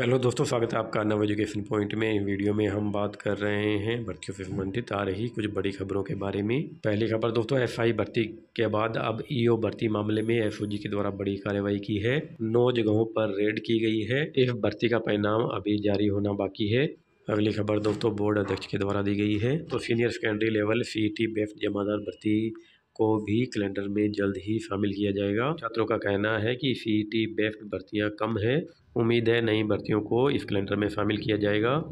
hello दोस्तों स्वागत है आपका नव एजुकेशन पॉइंट में वीडियो में हम बात कर रहे हैं भर्तियों से संबंधित आ रही कुछ बड़ी खबरों के बारे में पहली खबर दोस्तों एफआई भर्ती के बाद अब ईओ भर्ती मामले में एसओजी के द्वारा बड़ी कार्रवाई की है नौ जगहों पर रेड की गई है इस भर्ती का परिणाम अभी जारी होना बाकी है अगली खबर दोस्तों बोर्ड अध्यक्ष के द्वारा दी गई है तो सीनियर सेकेंडरी लेवल सी टी बेफ जमादार भर्ती को भी कैलेंडर में जल्द ही शामिल किया जाएगा छात्रों का कहना है कि सी टी बेफ्ट भर्तियाँ कम है उम्मीद है नई भर्तियों को इस कैलेंडर में शामिल किया जाएगा